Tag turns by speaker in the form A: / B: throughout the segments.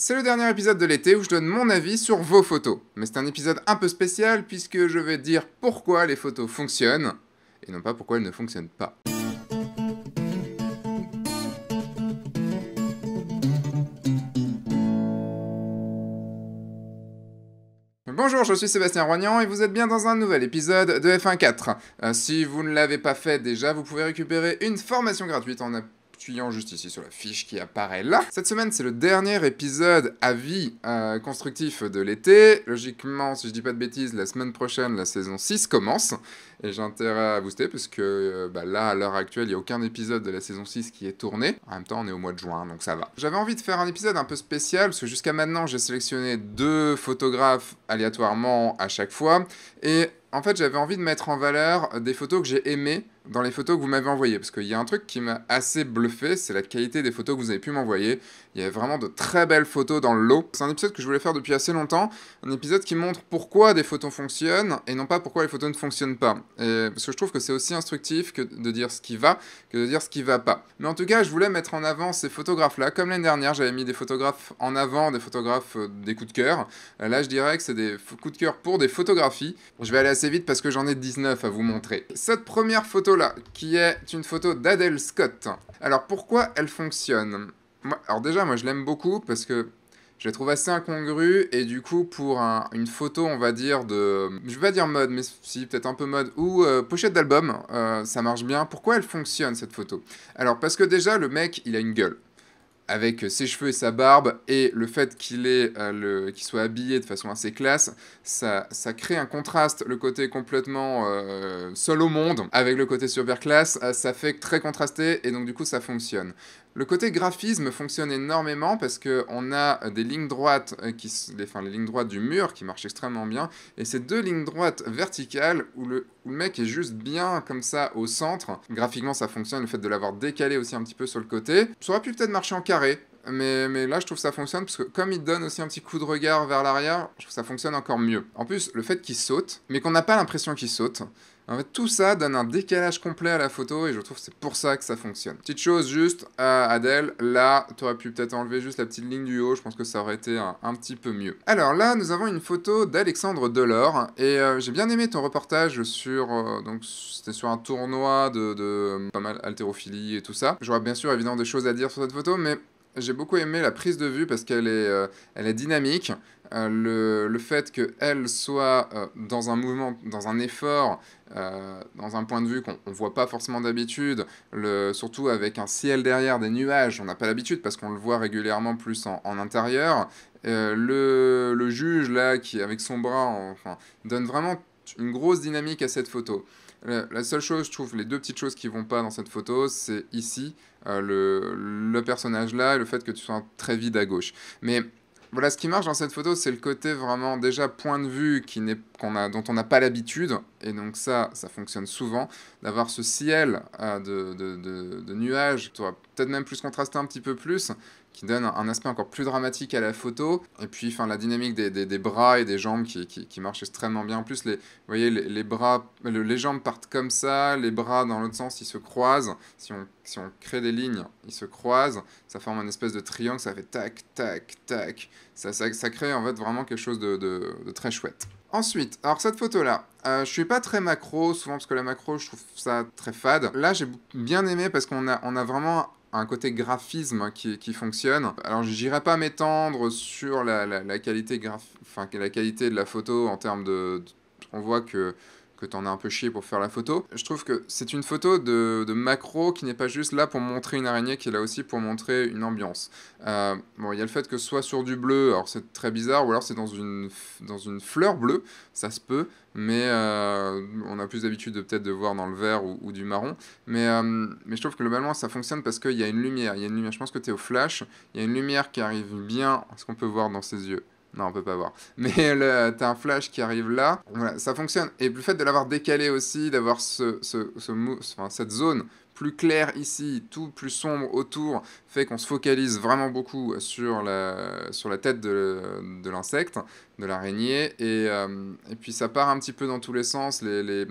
A: C'est le dernier épisode de l'été où je donne mon avis sur vos photos. Mais c'est un épisode un peu spécial puisque je vais dire pourquoi les photos fonctionnent et non pas pourquoi elles ne fonctionnent pas. Bonjour, je suis Sébastien Roignan et vous êtes bien dans un nouvel épisode de F1.4. Euh, si vous ne l'avez pas fait déjà, vous pouvez récupérer une formation gratuite en juste ici sur la fiche qui apparaît là. Cette semaine, c'est le dernier épisode à vie euh, constructif de l'été. Logiquement, si je dis pas de bêtises, la semaine prochaine, la saison 6 commence. Et j'ai intérêt à booster parce que euh, bah là, à l'heure actuelle, il n'y a aucun épisode de la saison 6 qui est tourné. En même temps, on est au mois de juin, donc ça va. J'avais envie de faire un épisode un peu spécial parce que jusqu'à maintenant, j'ai sélectionné deux photographes aléatoirement à chaque fois. Et en fait, j'avais envie de mettre en valeur des photos que j'ai aimées dans les photos que vous m'avez envoyées, parce qu'il y a un truc qui m'a assez bluffé, c'est la qualité des photos que vous avez pu m'envoyer. Il y a vraiment de très belles photos dans l'eau. C'est un épisode que je voulais faire depuis assez longtemps, un épisode qui montre pourquoi des photos fonctionnent et non pas pourquoi les photos ne fonctionnent pas. parce que je trouve que c'est aussi instructif que de dire ce qui va que de dire ce qui va pas. Mais en tout cas, je voulais mettre en avant ces photographes-là. Comme l'année dernière, j'avais mis des photographes en avant, des photographes euh, des coups de cœur. Euh, là, je dirais que c'est des coups de cœur pour des photographies. Je vais aller assez vite parce que j'en ai 19 à vous montrer. Cette première photo qui est une photo d'Adèle Scott. Alors pourquoi elle fonctionne Alors déjà, moi je l'aime beaucoup parce que je la trouve assez incongrue et du coup pour une photo, on va dire de... Je vais pas dire mode, mais si, peut-être un peu mode, ou euh, pochette d'album, euh, ça marche bien. Pourquoi elle fonctionne cette photo Alors parce que déjà, le mec, il a une gueule avec ses cheveux et sa barbe, et le fait euh, qu'il soit habillé de façon assez classe, ça, ça crée un contraste, le côté complètement euh, seul au monde, avec le côté super classe, euh, ça fait très contrasté, et donc du coup ça fonctionne. Le côté graphisme fonctionne énormément parce qu'on a euh, des lignes droites, euh, qui, enfin, les lignes droites du mur qui marchent extrêmement bien, et ces deux lignes droites verticales où le, mec est juste bien comme ça au centre. Graphiquement, ça fonctionne, le fait de l'avoir décalé aussi un petit peu sur le côté. Ça aurait pu peut-être marcher en carré, mais, mais, là je trouve ça fonctionne parce que comme il donne aussi un petit coup de regard vers l'arrière, je trouve ça fonctionne encore mieux. En plus, le fait qu'il saute, mais qu'on n'a pas l'impression qu'il saute, en fait, tout ça donne un décalage complet à la photo et je trouve c'est pour ça que ça fonctionne. Petite chose juste, Adèle, là, tu aurais pu peut-être enlever juste la petite ligne du haut, je pense que ça aurait été un, petit peu mieux. Alors là, nous avons une photo d'Alexandre Delors et euh, j'ai bien aimé ton reportage sur, euh, donc c'était sur un tournoi de, de pas mal haltérophilie et tout ça. J'aurais bien sûr évidemment des choses à dire sur cette photo, mais j'ai beaucoup aimé la prise de vue parce qu'elle est, euh, elle est dynamique. Euh, le, le, fait qu'elle soit euh, dans un mouvement, dans un effort, dans un point de vue qu'on ne voit pas forcément d'habitude, surtout avec un ciel derrière, des nuages, on n'a pas l'habitude parce qu'on le voit régulièrement plus en, en intérieur. Le, le, juge, là, qui avec son bras, donne vraiment une grosse dynamique à cette photo. La, la seule chose, je trouve, les deux petites choses qui vont pas dans cette photo, c'est ici, euh, le, personnage-là et le fait que tu sois très vide à gauche. Mais voilà, ce qui marche dans cette photo, c'est le côté vraiment déjà point de vue qui n'est qu'on a, dont on n'a pas l'habitude, et donc ça, ça fonctionne souvent, d'avoir ce ciel euh, de, de, de, de, nuages, toi peut-être même plus contrasté un petit peu plus, qui donne un aspect encore plus dramatique à la photo. Et puis, enfin, la dynamique des, bras et des jambes qui, qui, marchent extrêmement bien. En plus, les, vous voyez, les, les bras, les jambes partent comme ça, les bras dans l'autre sens, ils se croisent. Si on, si on crée des lignes, ils se croisent. Ça forme un espèce de triangle, ça fait tac, tac, tac. Ça, ça, ça crée en fait vraiment quelque chose de, très chouette. Ensuite, alors cette photo-là, euh, je suis pas très macro, souvent parce que la macro, je trouve ça très fade. Là, j'ai bien aimé parce qu'on a, on a vraiment un côté graphisme qui, fonctionne. Alors j'irai pas m'étendre sur la, la, qualité graph... enfin, la qualité de la photo en termes de... On voit que que t'en as un peu chié pour faire la photo. Je trouve que c'est une photo de, de macro qui n'est pas juste là pour montrer une araignée, qui est là aussi pour montrer une ambiance. Euh, bon, il y a le fait que soit sur du bleu, alors c'est très bizarre, ou alors c'est dans une, dans une fleur bleue, ça se peut, mais euh, on a plus d'habitude de peut-être de voir dans le vert ou, du marron. Mais, euh, mais je trouve que globalement ça fonctionne parce qu'il y a une lumière, il y a une lumière, je pense que tu es au flash, il y a une lumière qui arrive bien, ce qu'on peut voir dans ses yeux. Non, on peut pas voir. Mais euh, t'as un flash qui arrive là. Voilà, ça fonctionne. Et le fait de l'avoir décalé aussi, d'avoir ce, ce, ce cette zone plus claire ici, tout plus sombre autour, fait qu'on se focalise vraiment beaucoup sur la, sur la tête de, l'insecte, de l'araignée. Euh, et, puis ça part un petit peu dans tous les sens. les,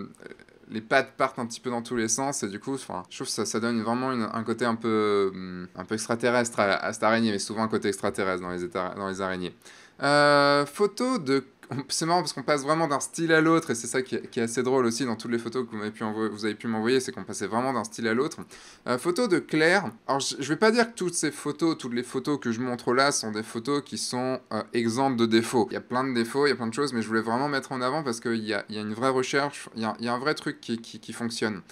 A: les pattes partent un petit peu dans tous les sens et du coup je trouve que ça, donne vraiment un côté un peu, hum, un peu extraterrestre à, cette araignée mais souvent un côté extraterrestre dans les, dans les araignées euh, photo de. C'est marrant parce qu'on passe vraiment d'un style à l'autre et c'est ça qui est, assez drôle aussi dans toutes les photos que vous avez pu, vous avez pu m'envoyer, c'est qu'on passait vraiment d'un style à l'autre. Euh, photo de Claire. Alors je, vais pas dire que toutes ces photos, toutes les photos que je montre là sont des photos qui sont exemples euh, exemptes de défauts. Il y a plein de défauts, il y a plein de choses, mais je voulais vraiment mettre en avant parce qu'il y, y a, une vraie recherche, il y a, y a un vrai truc qui, qui, qui fonctionne.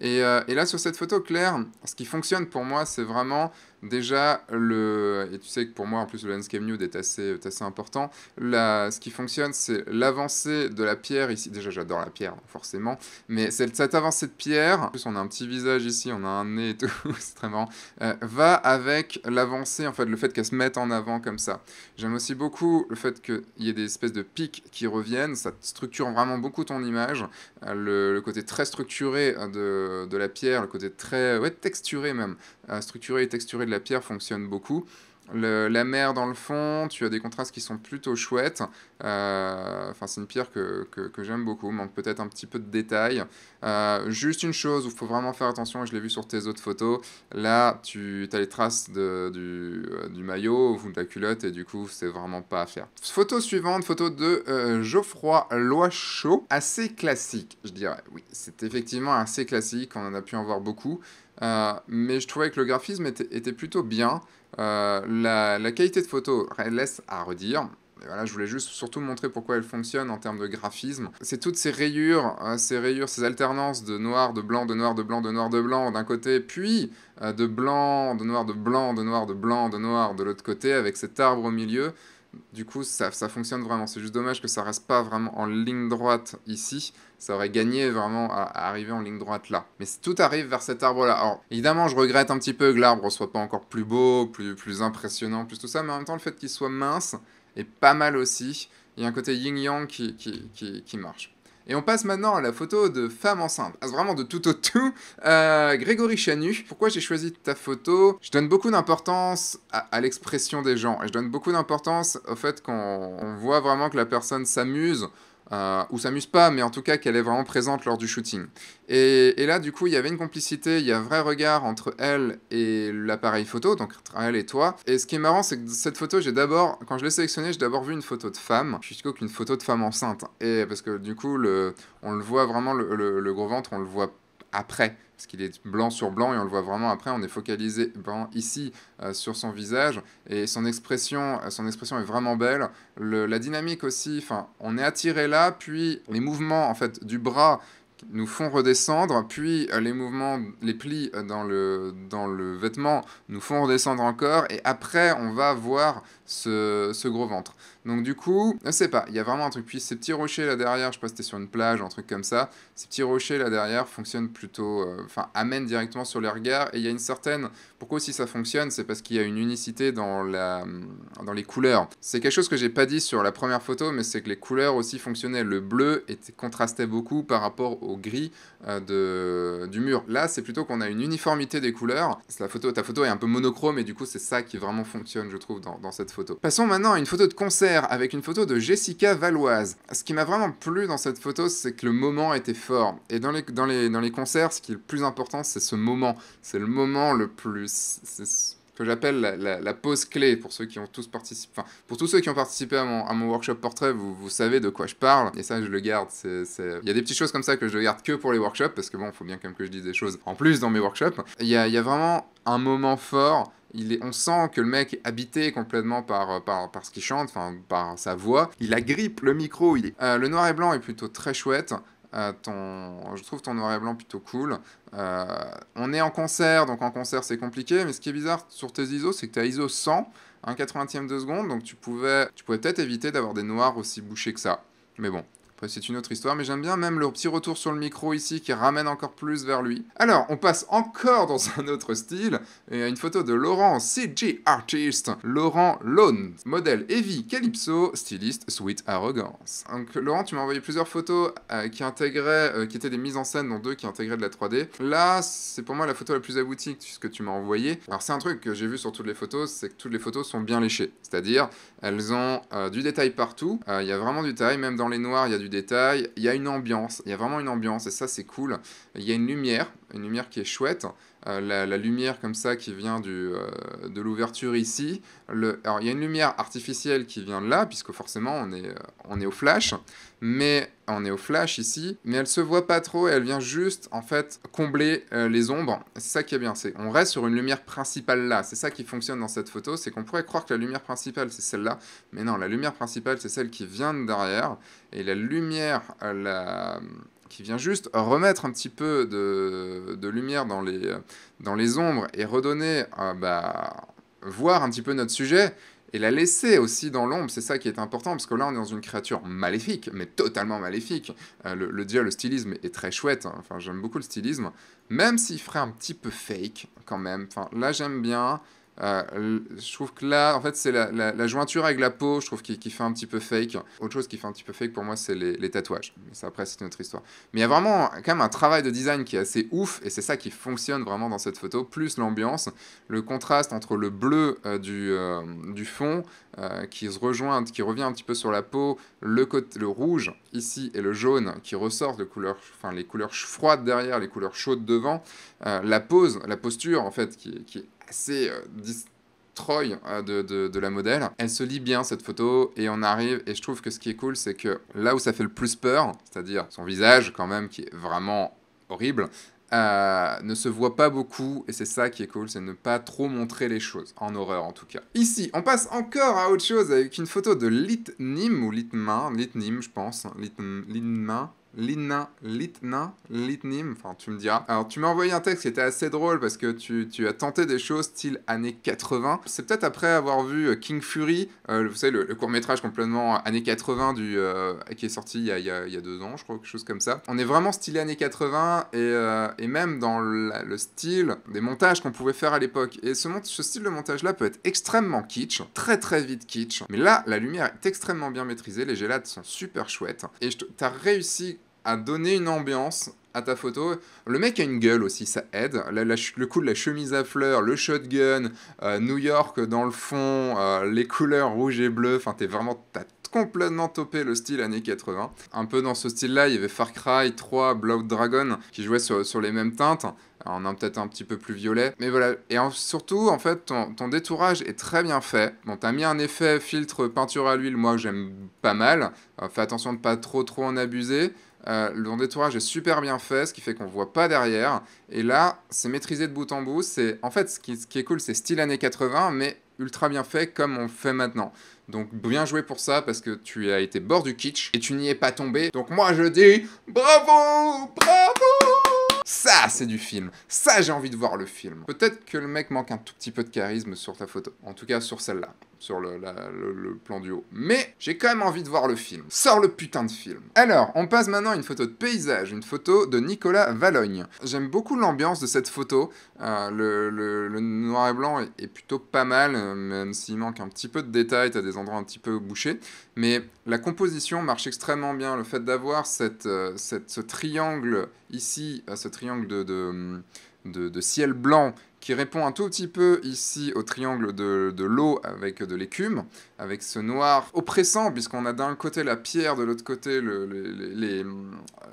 A: Et, et, là, sur cette photo, Claire, ce qui fonctionne pour moi, c'est vraiment Déjà, le, et tu sais que pour moi, en plus, le landscape nude est assez, assez important. La, ce qui fonctionne, c'est l'avancée de la pierre ici. Déjà, j'adore la pierre, forcément. Mais cette, avancée de pierre, en plus, on a un petit visage ici, on a un nez et tout, c'est très marrant, euh, va avec l'avancée, en fait, le fait qu'elle se mette en avant comme ça. J'aime aussi beaucoup le fait qu'il y ait des espèces de pics qui reviennent. Ça structure vraiment beaucoup ton image. Euh, le, côté très structuré euh, de, de, la pierre, le côté très ouais, texturé même, structuré et texturé de la la pierre fonctionne beaucoup la mer dans le fond, tu as des contrastes qui sont plutôt chouettes. Euh, enfin, c'est une pierre que, que, j'aime beaucoup, manque peut-être un petit peu de détails. Euh, juste une chose où il faut vraiment faire attention, et je l'ai vu sur tes autres photos, là, tu as les traces de, du, euh, du, maillot ou de la culotte, et du coup, c'est vraiment pas à faire. Photo suivante, photo de Geoffroy Loichot assez classique, je dirais. Oui, c'est effectivement assez classique, on en a pu en voir beaucoup, mais je trouvais que le graphisme était plutôt bien. Euh, la, qualité de photo laisse à redire. voilà, je voulais juste surtout montrer pourquoi elle fonctionne en termes de graphisme. C'est toutes ces rayures, hein, ces rayures, ces alternances de noir, de blanc, de noir, de blanc, de noir, de blanc d'un côté, puis euh, de blanc, de noir, de blanc, de noir, de blanc, de noir de l'autre côté, avec cet arbre au milieu du coup, ça, ça fonctionne vraiment. C'est juste dommage que ça reste pas vraiment en ligne droite ici. Ça aurait gagné vraiment à, arriver en ligne droite là. Mais tout arrive vers cet arbre-là. Alors, évidemment, je regrette un petit peu que l'arbre soit pas encore plus beau, plus, plus impressionnant, plus tout ça. Mais en même temps, le fait qu'il soit mince est pas mal aussi. Il y a un côté yin-yang qui, qui marche. Et on passe maintenant à la photo de femme enceinte. Ah, vraiment de tout au tout. Euh, Grégory Chanu, pourquoi j'ai choisi ta photo Je donne beaucoup d'importance à, à l'expression des gens. Et je donne beaucoup d'importance au fait qu'on voit vraiment que la personne s'amuse euh, ou s'amuse pas, mais en tout cas qu'elle est vraiment présente lors du shooting. Et, là, du coup, il y avait une complicité, il y a un vrai regard entre elle et l'appareil photo, donc entre elle et toi. Et ce qui est marrant, c'est que cette photo, j'ai d'abord, quand je l'ai sélectionnée, j'ai d'abord vu une photo de femme, plutôt qu'une photo de femme enceinte. Et parce que du coup, le, on le voit vraiment, le, le gros ventre, on le voit après, parce qu'il est blanc sur blanc et on le voit vraiment après, on est focalisé ici euh, sur son visage et son expression, euh, son expression est vraiment belle. la dynamique aussi, on est attiré là, puis les mouvements en fait du bras nous font redescendre, puis euh, les mouvements, les plis dans le, dans le vêtement nous font redescendre encore, et après on va voir ce, ce gros ventre. Donc du coup, je sais pas, il y a vraiment un truc. Puis ces petits rochers là derrière, je sais pas si c'était sur une plage, un truc comme ça, ces petits rochers là derrière fonctionnent plutôt, euh, enfin amènent directement sur les regards. Et il y a une certaine, pourquoi aussi ça fonctionne, c'est parce qu'il y a une unicité dans la, dans les couleurs. C'est quelque chose que j'ai pas dit sur la première photo, mais c'est que les couleurs aussi fonctionnaient. Le bleu était, contrastait beaucoup par rapport au gris euh, de, du mur. Là, c'est plutôt qu'on a une uniformité des couleurs. La photo, ta photo est un peu monochrome et du coup, c'est ça qui vraiment fonctionne, je trouve, dans, dans cette Passons maintenant à une photo de concert avec une photo de Jessica Valoise. Ce qui m'a vraiment plu dans cette photo, c'est que le moment était fort. Et dans les, dans les, dans les concerts, ce qui est le plus important, c'est ce moment. C'est le moment le plus que j'appelle la, la, pause clé pour ceux qui ont tous participé, enfin, pour tous ceux qui ont participé à mon, à mon workshop portrait, vous, vous, savez de quoi je parle, et ça je le garde, c'est, il y a des petites choses comme ça que je garde que pour les workshops, parce que bon, il faut bien quand même que je dise des choses en plus dans mes workshops, il y a, y a vraiment un moment fort, on sent que le mec est habité complètement euh, par, ce qu'il chante, enfin, par sa voix. Il agrippe le micro. Euh, le noir et blanc est plutôt très chouette. Euh, je trouve ton noir et blanc plutôt cool. on est en concert, donc en concert c'est compliqué, mais ce qui est bizarre sur tes ISO, c'est que tu as ISO 100, 1 80e de seconde, donc tu pouvais, tu pouvais peut-être éviter d'avoir des noirs aussi bouchés que ça. Mais bon, c'est une autre histoire, mais j'aime bien même le petit retour sur le micro ici qui ramène encore plus vers lui. Alors, on passe encore dans un autre style et à une photo de Laurent, CG Artist, Laurent Lone, modèle Heavy Calypso, styliste Sweet Arrogance. Donc, Laurent, tu m'as envoyé plusieurs photos euh, qui intégraient, euh, qui étaient des mises en scène, dont deux qui intégraient de la 3D. Là, c'est pour moi la photo la plus aboutie que tu m'as envoyé. Alors, c'est un truc que j'ai vu sur toutes les photos, c'est que toutes les photos sont bien léchées. C'est-à-dire, elles ont euh, du détail partout. Il y a vraiment du détail, même dans les noirs, il y a du détails. Il y a une ambiance, il y a vraiment une ambiance et ça c'est cool. Il y a une lumière, une lumière qui est chouette. Euh, la, lumière comme ça qui vient du, euh, de l'ouverture ici. Le, alors il y a une lumière artificielle qui vient de là, puisque forcément on est, euh, on est au flash, mais on est au flash ici, mais elle se voit pas trop et elle vient juste en fait combler les ombres. C'est ça qui est bien, c'est on reste sur une lumière principale là. C'est ça qui fonctionne dans cette photo, c'est qu'on pourrait croire que la lumière principale c'est celle-là, mais non, la lumière principale c'est celle qui vient de derrière et la lumière, la qui vient juste remettre un petit peu de, lumière dans les, dans les ombres et redonner, euh, bah, voir un petit peu notre sujet et la laisser aussi dans l'ombre, c'est ça qui est important, parce que là on est dans une créature maléfique, mais totalement maléfique. Euh, le, dieu le stylisme est très chouette, hein. enfin j'aime beaucoup le stylisme, même s'il ferait un petit peu fake quand même. Enfin là j'aime bien, euh, je trouve que là, en fait, c'est la, jointure avec la peau, je trouve qui, fait un petit peu fake. Autre chose qui fait un petit peu fake pour moi, c'est les, tatouages. Mais ça, après, c'est une autre histoire. Mais il y a vraiment quand même un travail de design qui est assez ouf, et c'est ça qui fonctionne vraiment dans cette photo, plus l'ambiance, le contraste entre le bleu euh, du, euh, du, fond qui se rejoint, qui revient un petit peu sur la peau, le, le rouge ici et le jaune qui ressort le couleur, enfin, les couleurs froides derrière, les couleurs chaudes devant, la pose, la posture en fait qui, qui est c'est euh, destroy euh, de, la modèle. Elle se lit bien cette photo et on arrive. Et je trouve que ce qui est cool, c'est que là où ça fait le plus peur, c'est-à-dire son visage quand même qui est vraiment horrible, euh, ne se voit pas beaucoup et c'est ça qui est cool, c'est ne pas trop montrer les choses, en horreur en tout cas. Ici, on passe encore à autre chose avec une photo de Litnim ou Litmain, Litnim je pense, Main. Litna, Litna, Litnim, enfin tu me diras. Alors tu m'as envoyé un texte qui était assez drôle parce que tu, as tenté des choses style années 80. C'est peut-être après avoir vu euh, King Fury, euh, vous savez, le, court métrage complètement années 80 du, euh, qui est sorti il y, a, deux ans, je crois, quelque chose comme ça. On est vraiment stylé années 80 et, même dans le style des montages qu'on pouvait faire à l'époque. Et ce, ce style de montage-là peut être extrêmement kitsch, très très vite kitsch. Mais là, la lumière est extrêmement bien maîtrisée, les gélades sont super chouettes. Et tu as réussi à donner une ambiance à ta photo. Le mec a une gueule aussi, ça aide. le coup de la chemise à fleurs, le shotgun, euh, New York dans le fond, euh, les couleurs rouge et bleu, enfin t'es vraiment... T'as complètement topé le style années 80. Un peu dans ce style-là, il y avait Far Cry 3, Blood Dragon, qui jouaient sur, les mêmes teintes. en un peut-être un petit peu plus violet. Mais voilà. Et surtout, en fait, ton, détourage est très bien fait. Bon, t'as mis un effet filtre peinture à l'huile, moi, j'aime pas mal. Euh, fais attention de pas trop trop en abuser. Euh, le détourage est super bien fait, ce qui fait qu'on ne voit pas derrière. Et là, c'est maîtrisé de bout en bout. C'est En fait, ce qui, ce est cool, c'est style années 80, mais ultra bien fait comme on fait maintenant. Donc bien joué pour ça parce que tu as été bord du kitsch et tu n'y es pas tombé. Donc moi je dis bravo, bravo ça, c'est du film. Ça, j'ai envie de voir le film. Peut-être que le mec manque un tout petit peu de charisme sur ta photo. En tout cas, sur celle-là sur le, plan du haut. Mais j'ai quand même envie de voir le film. Sors le putain de film. Alors, on passe maintenant à une photo de paysage, une photo de Nicolas Valogne. J'aime beaucoup l'ambiance de cette photo. Euh, le, noir et blanc est, plutôt pas mal, euh, même s'il manque un petit peu de détails, t'as des endroits un petit peu bouchés. Mais la composition marche extrêmement bien. Le fait d'avoir cette, euh, cette, ce triangle ici, ce triangle de, de, de, de ciel blanc qui répond un tout petit peu ici au triangle de, de l'eau avec de l'écume, avec ce noir oppressant, puisqu'on a d'un côté la pierre, de l'autre côté le, les,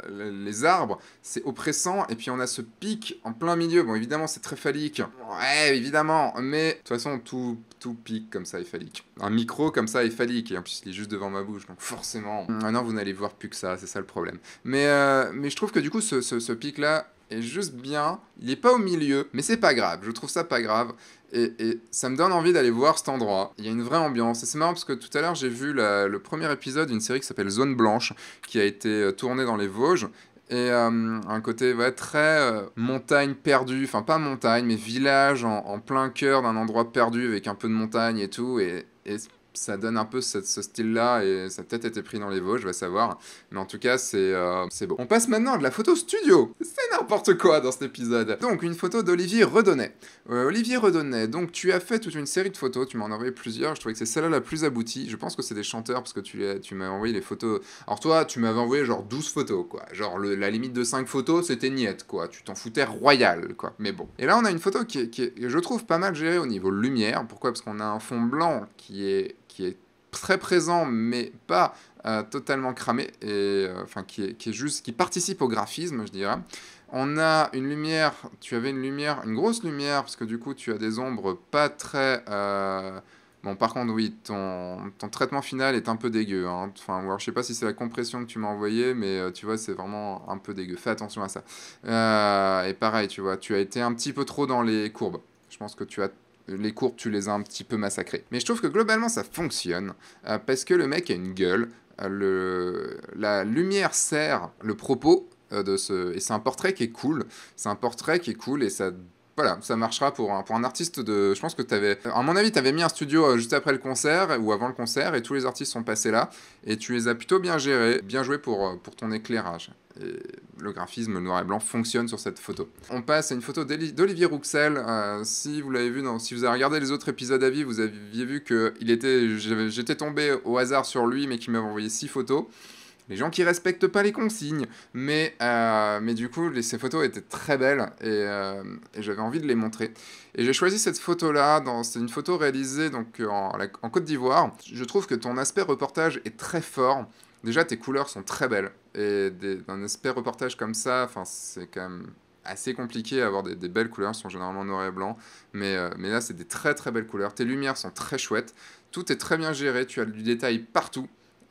A: les, les, arbres, c'est oppressant, et puis on a ce pic en plein milieu. Bon, évidemment, c'est très phallique. Ouais, évidemment, mais de toute façon, tout, tout pic comme ça est phallique. Un micro comme ça est phallique, et en plus, il est juste devant ma bouche, donc forcément. Ah non, vous n'allez voir plus que ça, c'est ça le problème. Mais, euh, mais je trouve que du coup, ce, ce, ce pic-là est juste bien. Il n'est pas au milieu, mais c'est pas grave, je trouve ça pas grave. Et, ça me donne envie d'aller voir cet endroit. Il y a une vraie ambiance. Et c'est marrant parce que tout à l'heure, j'ai vu le premier épisode d'une série qui s'appelle Zone Blanche, qui a été euh, tournée dans les Vosges. Et euh, un côté ouais, très euh, montagne perdue, enfin pas montagne, mais village en, plein cœur d'un endroit perdu avec un peu de montagne et tout. Et, et ça donne un peu ce, ce style-là et ça a peut-être été pris dans les Vosges, je vais savoir. Mais en tout cas, c'est euh, beau. On passe maintenant à de la photo studio. C'est n'importe quoi dans cet épisode. Donc, une photo d'Olivier Redonnet. Euh, Olivier Redonnet, donc tu as fait toute une série de photos, tu m'en as envoyé plusieurs. Je trouvais que c'est celle-là la plus aboutie. Je pense que c'est des chanteurs parce que tu, tu m'as envoyé les photos. Alors, toi, tu m'avais envoyé genre 12 photos, quoi. Genre, la limite de 5 photos, c'était niette, quoi. Tu t'en foutais royal, quoi. Mais bon. Et là, on a une photo qui qui est je trouve, pas mal gérée au niveau lumière. Pourquoi Parce qu'on a un fond blanc qui est qui est très présent mais pas euh, totalement cramé et euh, enfin qui est, qui est, juste qui participe au graphisme je dirais on a une lumière tu avais une lumière une grosse lumière parce que du coup tu as des ombres pas très euh, bon par contre oui ton, ton, traitement final est un peu dégueu hein. enfin je sais pas si c'est la compression que tu m'as envoyé mais tu vois c'est vraiment un peu dégueu fais attention à ça et pareil tu vois tu as été un petit peu trop dans les courbes je pense que tu as les courbes, tu les as un petit peu massacrées. Mais je trouve que globalement, ça fonctionne, euh, parce que le mec a une gueule, euh, le, la lumière sert le propos, euh, de ce... Et c'est un portrait qui est cool. C'est un portrait qui est cool et ça voilà, ça marchera pour un, artiste de. Je pense que tu avais. À mon avis, tu avais mis un studio euh, juste après le concert ou avant le concert et tous les artistes sont passés là et tu les as plutôt bien gérés. Bien joué euh, pour, ton éclairage. Et le graphisme noir et blanc fonctionne sur cette photo. On passe à une photo d'Olivier Rouxel. Euh, si vous l'avez vu, dans, si vous avez regardé les autres épisodes à vous aviez vu que j'étais tombé au hasard sur lui, mais qu'il m'avait envoyé six photos les gens qui respectent pas les consignes. Mais, euh, mais du coup, ces photos étaient très belles euh, et, j'avais envie de les montrer. Et j'ai choisi cette photo-là, c'est une photo réalisée donc, euh, en, Côte d'Ivoire. Je trouve que ton aspect reportage est très fort. Déjà, tes couleurs sont très belles. Et d'un aspect reportage comme ça, c'est quand même assez compliqué avoir des, belles couleurs, sont généralement noir et blanc, mais, mais là c'est des très très belles couleurs, tes lumières sont très chouettes, tout est très bien géré, tu as du détail partout,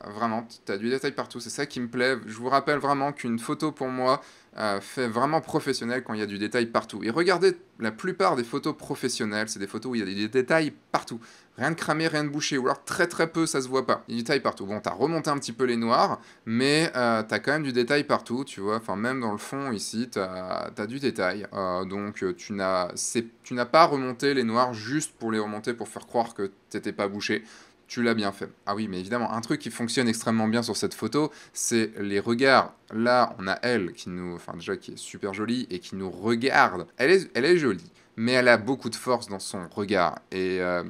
A: Vraiment, tu as du détail partout, c'est ça qui me plaît. Je vous rappelle vraiment qu'une photo pour moi euh, fait vraiment professionnel quand il y a du détail partout. Et regardez, la plupart des photos professionnelles, c'est des photos où il y a des détails partout. Rien de cramé, rien de bouché, ou alors très très peu, ça se voit pas. Il y a du détail partout. Bon, t'as remonté un petit peu les noirs, mais tu euh, t'as quand même du détail partout, tu vois. Enfin, même dans le fond ici, t'as as du détail. Euh, donc, tu n'as pas remonté les noirs juste pour les remonter, pour faire croire que t'étais pas bouché tu l'as bien fait. Ah oui, mais évidemment, un truc qui fonctionne extrêmement bien sur cette photo, c'est les regards. Là, on a elle qui nous, enfin déjà qui est super jolie et qui nous regarde. Elle est, elle est jolie, mais elle a beaucoup de force dans son regard et, euh,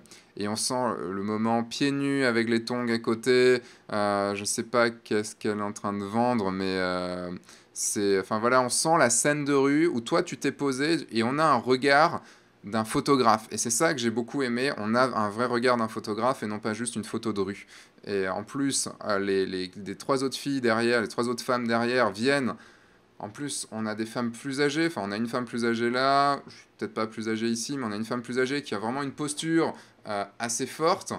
A: on sent le moment pieds nus avec les tongs à côté. Euh, je ne sais pas qu'est-ce qu'elle est en train de vendre, mais euh, c'est, enfin voilà, on sent la scène de rue où toi tu t'es posé et on a un regard d'un photographe. Et c'est ça que j'ai beaucoup aimé. On a un vrai regard d'un photographe et non pas juste une photo de rue. Et en plus, euh, les, trois autres filles derrière, les trois autres femmes derrière viennent. En plus, on a des femmes plus âgées. Enfin, on a une femme plus âgée là. peut-être pas plus âgée ici, mais on a une femme plus âgée qui a vraiment une posture euh, assez forte.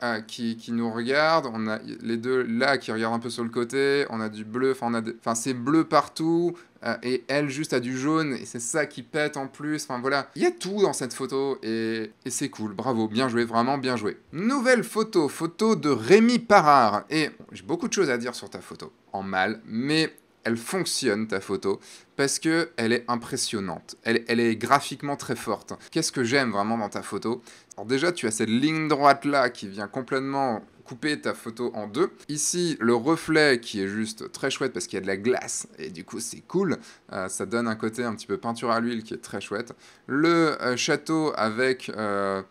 A: Euh, qui, nous regarde On a les deux là qui regardent un peu sur le côté. On a du bleu, enfin c'est bleu partout. Euh, et elle juste a du jaune et c'est ça qui pète en plus. Enfin voilà, il y a tout dans cette photo et, et c'est cool. Bravo, bien joué, vraiment bien joué. Nouvelle photo, photo de Rémi Parard. Et j'ai beaucoup de choses à dire sur ta photo en mal, mais elle fonctionne ta photo parce que elle est impressionnante, elle, est graphiquement très forte. Qu'est-ce que j'aime vraiment dans ta photo Alors déjà, tu as cette ligne droite là qui vient complètement couper ta photo en deux. Ici, le reflet qui est juste très chouette parce qu'il y a de la glace et du coup c'est cool. Euh, ça donne un côté un petit peu peinture à l'huile qui est très chouette. Le euh, château avec euh,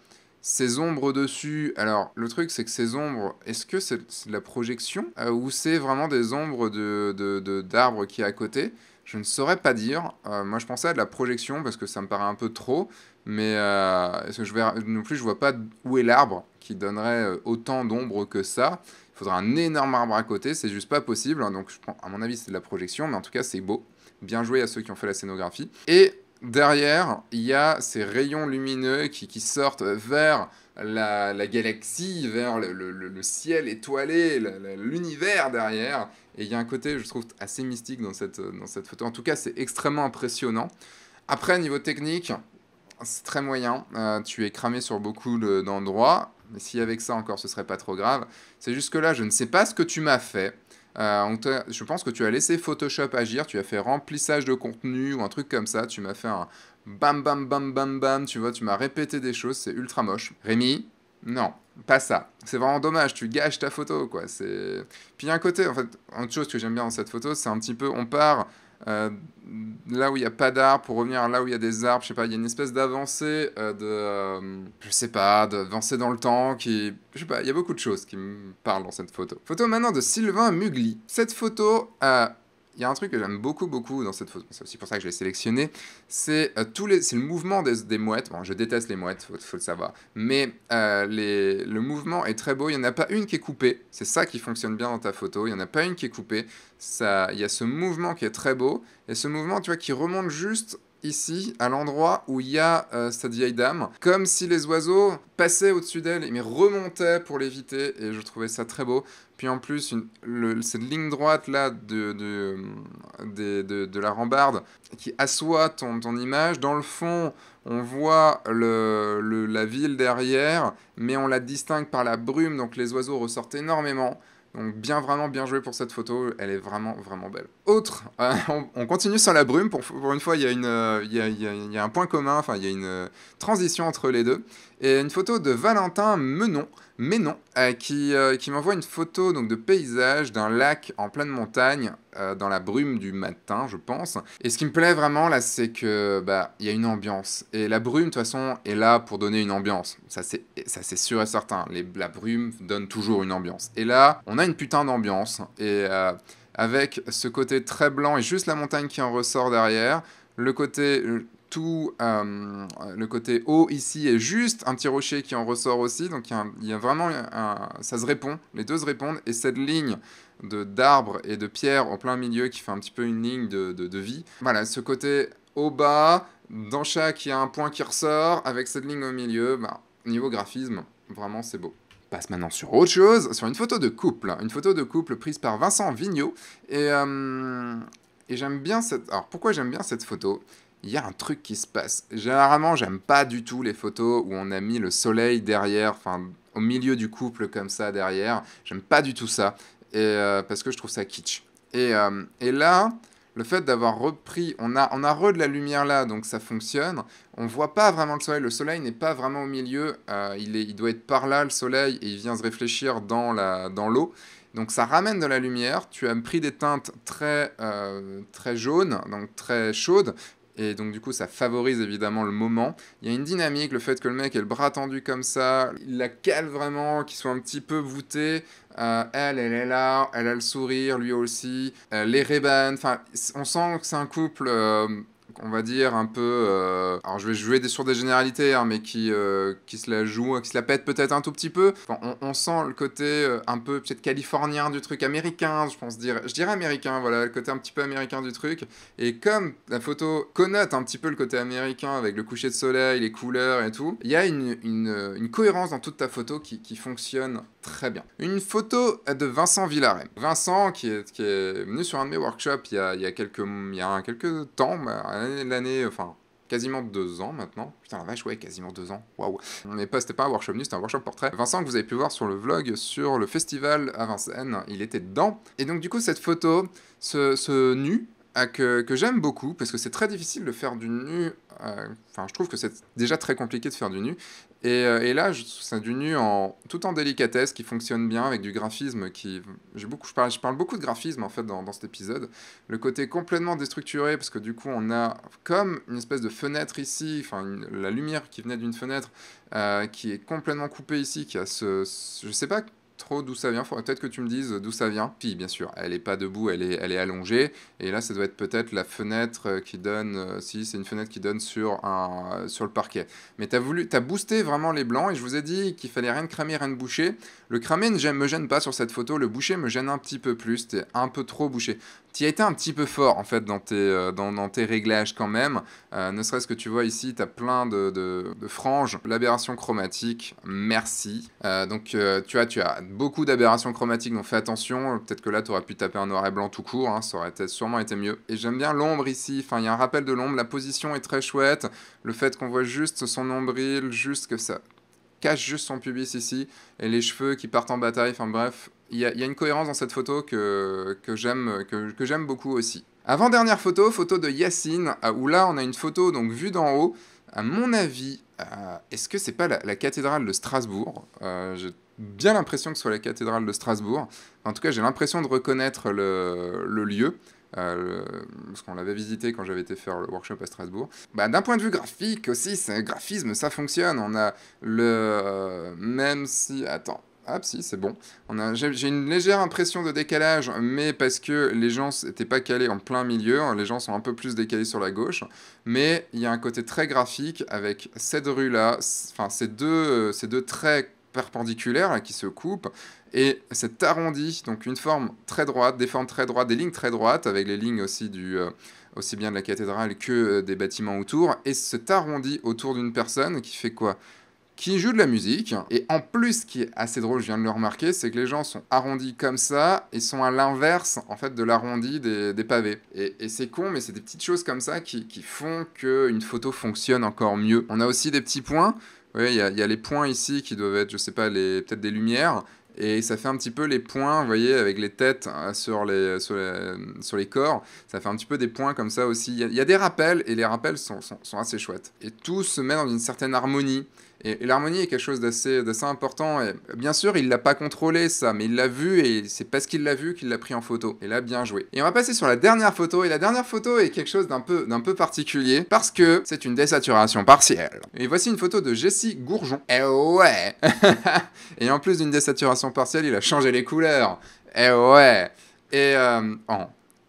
A: ces ombres dessus, alors le truc c'est que ces ombres, est-ce que c'est de la projection euh, ou c'est vraiment des ombres d'arbres de, de, qui est à côté Je ne saurais pas dire. Euh, moi je pensais à de la projection parce que ça me paraît un peu trop, mais euh, ce que je vais non plus je vois pas où est l'arbre qui donnerait autant d'ombre que ça. Il faudra un énorme arbre à côté, c'est juste pas possible. Hein, donc je à mon avis c'est de la projection, mais en tout cas c'est beau. Bien joué à ceux qui ont fait la scénographie. Et Derrière, il y a ces rayons lumineux qui, sortent vers la, galaxie, vers le, ciel étoilé, l'univers derrière. Et il y a un côté, je trouve, assez mystique dans cette, photo. En tout cas, c'est extrêmement impressionnant. Après, niveau technique, c'est très moyen. Euh, tu es cramé sur beaucoup d'endroits. Mais si avec ça encore, ce serait pas trop grave. C'est jusque là, je ne sais pas ce que tu m'as fait. Euh, je pense que tu as laissé Photoshop agir, tu as fait remplissage de contenu ou un truc comme ça, tu m'as fait un bam bam bam bam bam, tu vois, tu m'as répété des choses, c'est ultra moche. Rémi, non, pas ça. C'est vraiment dommage, tu gâches ta photo, quoi. Puis il y a un côté, en fait, une chose que j'aime bien dans cette photo, c'est un petit peu, on part euh, là où il n'y a pas d'arbres, pour revenir là où il y a des arbres, je sais pas, il y a une espèce d'avancée, euh, de, euh, je sais pas, d'avancée dans le temps qui, je sais pas, il y a beaucoup de choses qui me parlent dans cette photo. Photo maintenant de Sylvain Mugli. Cette photo a il y a un truc que j'aime beaucoup, beaucoup dans cette photo, c'est aussi pour ça que je l'ai sélectionné, c'est euh, tous les, le mouvement des, mouettes. Bon, je déteste les mouettes, faut, faut le savoir, mais euh, les, le mouvement est très beau. Il n'y en a pas une qui est coupée. C'est ça qui fonctionne bien dans ta photo. Il n'y en a pas une qui est coupée. Ça, il y a ce mouvement qui est très beau et ce mouvement, tu vois, qui remonte juste ici, à l'endroit où il y a euh, cette vieille dame, comme si les oiseaux passaient au-dessus d'elle, mais remontaient pour l'éviter, et je trouvais ça très beau. Puis en plus, cette ligne droite là de, de, la rambarde qui assoit ton, image, dans le fond, on voit le, la ville derrière, mais on la distingue par la brume, donc les oiseaux ressortent énormément. Donc bien vraiment bien joué pour cette photo, elle est vraiment vraiment belle. Autre, euh, on, continue sur la brume, pour, une fois il y, euh, il y, a, un point commun, enfin il y a une euh, transition entre les deux, et une photo de Valentin Menon mais non, euh, qui, euh, qui m'envoie une photo donc, de paysage d'un lac en pleine montagne, euh, dans la brume du matin, je pense. Et ce qui me plaît vraiment, là, c'est que, bah, il y a une ambiance. Et la brume, de toute façon, est là pour donner une ambiance. Ça, c'est sûr et certain. la brume donne toujours une ambiance. Et là, on a une putain d'ambiance. Et avec ce côté très blanc et juste la montagne qui en ressort derrière, le côté euh, le côté haut oh, ici est juste, un petit rocher qui en ressort aussi, donc il y, a vraiment, un, ça se répond, les deux se répondent, et cette ligne de d'arbres et de pierres en plein milieu qui fait un petit peu une ligne de, de, vie. Voilà, ce côté haut-bas, dans chaque il y a un point qui ressort, avec cette ligne au milieu, bah, niveau graphisme, vraiment c'est beau passe maintenant sur autre chose, sur une photo de couple. Une photo de couple prise par Vincent Vigneault. Et, euh, et j'aime bien cette... Alors pourquoi j'aime bien cette photo il y a un truc qui se passe. Généralement, j'aime pas du tout les photos où on a mis le soleil derrière, enfin au milieu du couple comme ça derrière. J'aime pas du tout ça et, euh, parce que je trouve ça kitsch. Et, euh, et là, le fait d'avoir repris, on a, on a re de la lumière là, donc ça fonctionne. On voit pas vraiment le soleil, le soleil n'est pas vraiment au milieu, euh, il, est, il doit être par là le soleil et il vient se réfléchir dans l'eau. Dans donc ça ramène de la lumière, tu as pris des teintes très, très jaunes, donc très chaudes, et donc, du coup, ça favorise évidemment le moment. Il y a une dynamique, le fait que le mec ait le bras tendu comme ça, il la cale vraiment, qu'il soit un petit peu voûté. Euh, elle, elle est là, elle a le sourire, lui aussi. Euh, les rébans, enfin, on sent que c'est un couple euh, on va dire, un peu. Euh, alors, je vais jouer sur des généralités, hein, mais qui, euh, qui se la joue, qui se la pète peut-être un tout petit peu. on, sent le côté euh, un peu peut-être californien du truc, américain, je pense dire. Je dirais américain, voilà, le côté un petit peu américain du truc. Et comme la photo connote un petit peu le côté américain avec le coucher de soleil, les couleurs et tout, il y a une, cohérence dans toute ta photo qui, qui fonctionne très bien. Une photo de Vincent Villaret. Vincent, qui est, est venu sur un de mes workshops il y a, il quelques, quelques temps, l'année, enfin, quasiment deux ans maintenant. Putain, la vache, ouais, quasiment deux ans. Waouh. Mais pas, c'était pas un workshop nu, c'était un workshop portrait. Vincent, que vous avez pu voir sur le vlog, sur le festival à Vincennes, il était dedans. Et donc, du coup, cette photo, ce, ce nu, euh, que, que j'aime beaucoup parce que c'est très difficile de faire du nu. Euh, enfin, je trouve que c'est déjà très compliqué de faire du nu. Euh, et, là, c'est du nu en, tout en délicatesse qui fonctionne bien avec du graphisme qui. Beaucoup, je, parle, je parle beaucoup de graphisme en fait dans, cet épisode. Le côté complètement déstructuré, parce que du coup, on a comme une espèce de fenêtre ici, enfin la lumière qui venait d'une fenêtre euh, qui est complètement coupée ici, qui a ce. ce je sais pas d'où ça vient. peut-être que tu me dises d'où ça vient. Puis, bien sûr, elle n'est pas debout, elle est, elle est allongée. Et là, ça doit être peut-être la fenêtre euh, qui donne. Euh, si c'est une fenêtre qui donne sur un euh, sur le parquet. Mais t'as voulu, t'as boosté vraiment les blancs. Et je vous ai dit qu'il fallait rien de cramer, rien de boucher. Le cramer ne me gêne pas sur cette photo. Le boucher me gêne un petit peu plus. es un peu trop bouché tu a été un petit peu fort en fait dans tes, euh, dans, tes réglages quand même. Euh, ne serait-ce que tu vois ici, tu as plein de, franges. L'aberration chromatique, merci. Euh, donc tu vois, tu as beaucoup d'aberrations chromatiques, donc fais attention. Peut-être que là, tu aurais pu taper un noir et blanc tout court, hein. ça aurait sûrement été mieux. Et j'aime bien l'ombre ici, enfin il y a un rappel de l'ombre, la position est très chouette. Le fait qu'on voit juste son nombril, juste que ça cache juste son pubis ici, et les cheveux qui partent en bataille, enfin bref, il y, a, une cohérence dans cette photo que, que j'aime que, j'aime beaucoup aussi. Avant-dernière photo, photo de Yacine, où là on a une photo donc vue d'en haut. À mon avis, euh, est-ce que c'est pas la, cathédrale de Strasbourg euh, J'ai bien l'impression que ce soit la cathédrale de Strasbourg. En tout cas, j'ai l'impression de reconnaître le, lieu. Euh, parce qu'on l'avait visité quand j'avais été faire le workshop à Strasbourg. Bah, d'un point de vue graphique aussi, c'est graphisme, ça fonctionne. On a le... même si... Attends, ah si, c'est bon. J'ai une légère impression de décalage, mais parce que les gens n'étaient pas calés en plein milieu, hein, les gens sont un peu plus décalés sur la gauche, mais il y a un côté très graphique avec cette rue-là, enfin ces deux, euh, ces deux traits perpendiculaires hein, qui se coupent, et cette arrondi, donc une forme très droite, des formes très droites, des lignes très droites, avec les lignes aussi du... Euh, aussi bien de la cathédrale que euh, des bâtiments autour, et cet arrondi autour d'une personne qui fait quoi qui joue de la musique. Et en plus, ce qui est assez drôle, je viens de le remarquer, c'est que les gens sont arrondis comme ça et sont à l'inverse en fait de l'arrondi des, des, pavés. Et, et c'est con, mais c'est des petites choses comme ça qui, qui font qu'une photo fonctionne encore mieux. On a aussi des petits points. voyez, il y, y, a les points ici qui doivent être, je sais pas, peut-être des lumières. Et ça fait un petit peu les points, vous voyez, avec les têtes euh, sur les, sur les, corps. Ça fait un petit peu des points comme ça aussi. Il y, a des rappels, et les rappels sont, sont assez chouettes. Et tout se met dans une certaine harmonie. Et, l'harmonie est quelque chose d'assez important. Et bien sûr, il l'a pas contrôlé ça, mais il l'a vu et c'est parce qu'il l'a vu qu'il l'a pris en photo. Et là, bien joué. Et on va passer sur la dernière photo. Et la dernière photo est quelque chose d'un peu, peu particulier parce que c'est une désaturation partielle. Et voici une photo de Jessie Gourjon. Eh ouais Et en plus d'une désaturation partielle, il a changé les couleurs. Eh ouais Et euh, oh,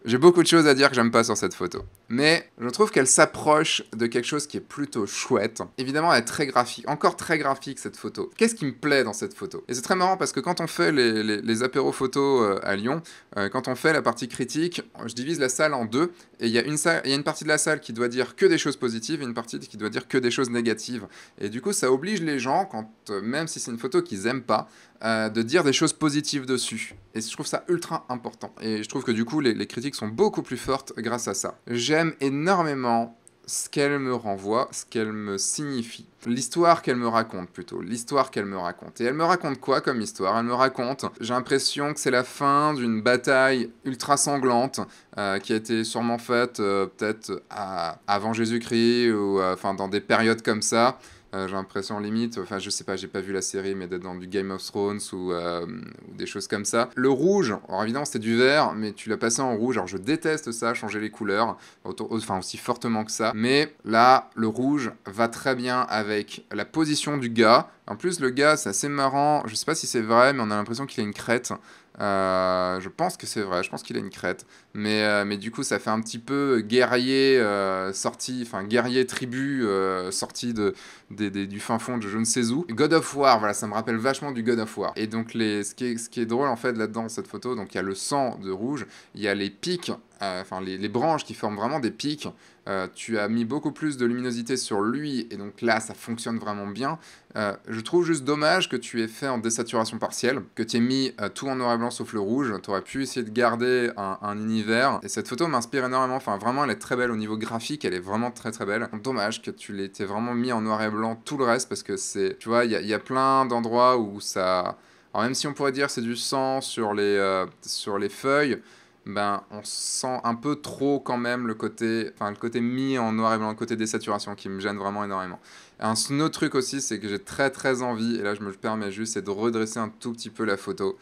A: j'ai beaucoup de choses à dire que j'aime pas sur cette photo mais je trouve qu'elle s'approche de quelque chose qui est plutôt chouette. Évidemment, elle est très graphique, encore très graphique cette photo. Qu'est-ce qui me plaît dans cette photo Et c'est très marrant parce que quand on fait les, apéros photos euh, à Lyon, euh, quand on fait la partie critique, je divise la salle en deux et il y, a une y a une partie de la salle qui doit dire que des choses positives et une partie qui doit dire que des choses négatives. Et du coup, ça oblige les gens, quand, euh, même si c'est une photo qu'ils aiment pas, de dire des choses positives dessus. Et je trouve ça ultra important. Et je trouve que du coup, les, les critiques sont beaucoup plus fortes grâce à ça. J'ai j'aime énormément ce qu'elle me renvoie, ce qu'elle me signifie. L'histoire qu'elle me raconte plutôt, l'histoire qu'elle me raconte. Et elle me raconte quoi comme histoire Elle me raconte, j'ai l'impression que c'est la fin d'une bataille ultra sanglante euh, qui a été sûrement faite euh, peut-être avant Jésus-Christ ou euh, enfin dans des périodes comme ça. Euh, j'ai l'impression limite, enfin je sais pas, j'ai pas vu la série, mais d'être dans du Game of Thrones ou, euh, des choses comme ça. Le rouge, alors évidemment c'était du vert, mais tu l'as passé en rouge, alors je déteste ça, changer les couleurs, enfin aussi fortement que ça. Mais là, le rouge va très bien avec la position du gars. En plus, le gars, c'est assez marrant, je sais pas si c'est vrai, mais on a l'impression qu'il a une crête. Euh, je pense que c'est vrai, je pense qu'il a une crête. Mais, euh, mais du coup, ça fait un petit peu euh, guerrier sorti, enfin guerrier tribu sorti de, du fin fond de je ne sais où. God of War, voilà, ça me rappelle vachement du God of War. Et donc, les, ce, qui est, drôle en fait là-dedans, cette photo, donc il y a le sang de rouge, il y a les pics euh, enfin les, branches qui forment vraiment des pics, euh, tu as mis beaucoup plus de luminosité sur lui, et donc là, ça fonctionne vraiment bien. Euh, je trouve juste dommage que tu aies fait en désaturation partielle, que tu aies mis tout en noir et blanc sauf le rouge. Tu aurais pu essayer de garder un, univers, et cette photo m'inspire énormément, enfin vraiment, elle est très belle au niveau graphique, elle est vraiment très très belle. Dommage que tu l'aies vraiment mis en noir et blanc tout le reste, parce que c'est, tu vois, il y, a plein d'endroits où ça... Alors même si on pourrait dire c'est du sang sur les, sur les feuilles, ben, on sent un peu trop quand même le côté, enfin, le côté mis en noir et blanc, le côté désaturation qui me gêne vraiment énormément. Un autre truc aussi, c'est que j'ai très très envie, et là je me le permets juste, c'est de redresser un tout petit peu la photo.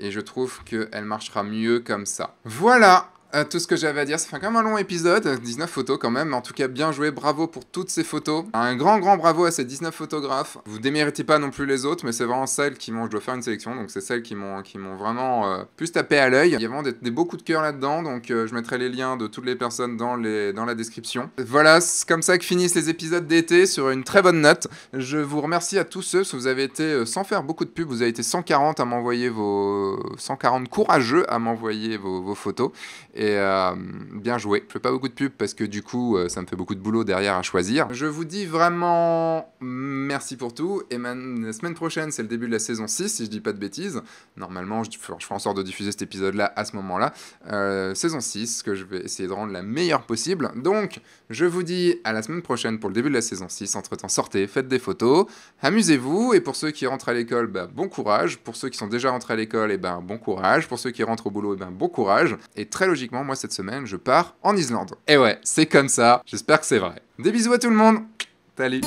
A: Et je trouve que elle marchera mieux comme ça. Voilà tout ce que j'avais à dire. Ça fait quand même un long épisode, 19 photos quand même. En tout cas, bien joué, bravo pour toutes ces photos. Un grand, grand bravo à ces 19 photographes. Vous déméritez pas non plus les autres, mais c'est vraiment celles qui m'ont. Je dois faire une sélection, donc c'est celles qui m'ont, qui m'ont vraiment pu euh, plus tapé à l'œil. Il y a vraiment des, beaux de cœur là-dedans, donc euh, je mettrai les liens de toutes les personnes dans, les, dans la description. Voilà, c'est comme ça que finissent les épisodes d'été sur une très bonne note. Je vous remercie à tous ceux, si vous avez été, euh, sans faire beaucoup de pubs, vous avez été 140 à m'envoyer vos. 140 courageux à m'envoyer vos, vos photos. Et et euh, bien joué. Je fais pas beaucoup de pub parce que du coup, euh, ça me fait beaucoup de boulot derrière à choisir. Je vous dis vraiment merci pour tout. Et la semaine prochaine, c'est le début de la saison 6, si je dis pas de bêtises. Normalement, je, je ferai en sorte de diffuser cet épisode-là à ce moment-là. Euh, saison 6, que je vais essayer de rendre la meilleure possible. Donc, je vous dis à la semaine prochaine pour le début de la saison 6. Entre-temps, sortez, faites des photos, amusez-vous. Et pour ceux qui rentrent à l'école, ben, bon courage. Pour ceux qui sont déjà rentrés à l'école, et eh ben bon courage. Pour ceux qui rentrent au boulot, et eh ben bon courage. Et très logique moi cette semaine, je pars en Islande. Et eh ouais, c'est comme ça. J'espère que c'est vrai. Des bisous à tout le monde. Salut.